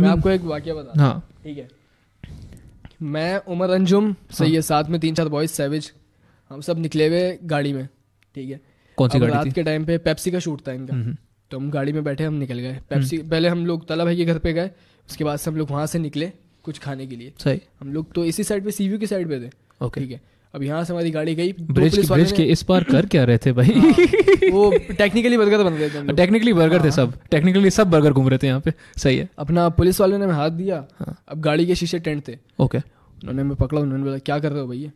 मैं आपको एक वाक्य बता हाँ ठीक है मैं उमर अंजुम सही है हाँ। साथ में तीन चार बॉयज सैविज हम सब निकले हुए गाड़ी में ठीक है कौन सी गाड़ी रात के टाइम पे पेप्सी का शूट था इनका हम्म, हम्म। तो हम गाड़ी में बैठे हम निकल गए पेप्सी हम्म। पहले हम लोग तला भाई के घर पे गए उसके बाद से हम लोग वहाँ से निकले कुछ खाने के लिए सही हम लोग तो इसी साइड पे सीव्यू की साइड पे थे ठीक है अब यहाँ से हमारी गाड़ी गई ब्रिज के ब्रिज के इस पार कर क्या रहे थे भाई हाँ, वो टेक्निकली बर्गर तो बन रहे थे टेक्निकली बर्गर थे हाँ। सब टेक्निकली सब बर्गर घूम रहे थे यहाँ पे सही है अपना पुलिस वाले ने हमें हाथ दिया हाँ। अब गाड़ी के शीशे टेंट थे ओके उन्होंने हमें पकड़ा उन्होंने बोला क्या कर रहे हो भैया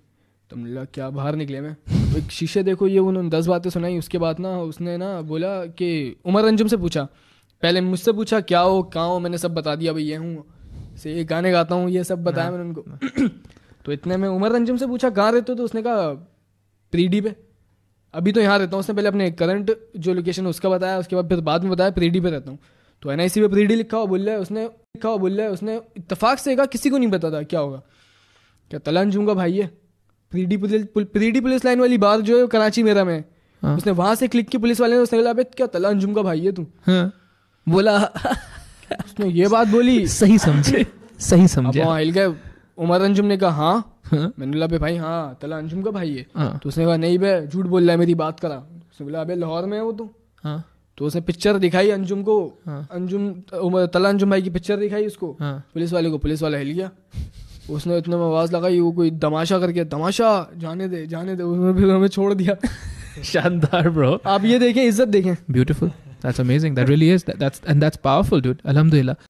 तुम तो हमने बोला क्या बाहर निकले मैं तो एक शीशे देखो ये उन्होंने दस बातें सुनाई उसके बाद ना उसने ना बोला कि उमर रंजुम से पूछा पहले मुझसे पूछा क्या हो कहाँ हो मैंने सब बता दिया भाई ये हूँ से गाने गाता हूँ ये सब बताया हाँ। मैंने उनको तो इतने में उमर रंजम से पूछा कहाँ रहते हो तो उसने कहा प्रीडी पे अभी तो यहाँ रहता हूँ उसने पहले अपने करंट जो लोकेशन उसका बताया उसके बाद फिर बाद में बताया प्रीडी पे रहता हूँ तो एन आई सी पे प्रीडी लिखा हुआ बोल रहा है उसने लिखा हुआ बोल रहा है उसने इतफाक से कहा किसी को नहीं पता था क्या होगा क्या तलंज हूँ भाई ये प्रीडी पुलिस प्रीडी पुलिस लाइन वाली बार जो है कराची मेरा में हाँ। उसने वहां से क्लिक की पुलिस वाले ने उसने बोला क्या तला अंजुम भाई है तू हाँ। बोला उसने ये बात बोली सही समझे सही समझे हिल गए उमर अंजुम ने कहा हाँ, हाँ। मैंने बोला बे भाई हाँ तला अंजुम का भाई है हाँ? तो उसने कहा नहीं बे झूठ बोल रहा है मेरी बात करा उसने बोला अबे लाहौर में है वो तो हाँ? तो उसने पिक्चर दिखाई अंजुम को हाँ? अंजुम उमर तला अंजुम भाई की पिक्चर दिखाई उसको हाँ? पुलिस वाले को पुलिस वाला हिल गया उसने इतने में आवाज़ लगाई वो कोई तमाशा करके तमाशा जाने दे जाने दे उसने फिर हमें छोड़ दिया शानदार ब्रो आप ये देखें इज्जत देखें beautiful That's amazing. That really is. That, that's and that's powerful, dude. Alhamdulillah.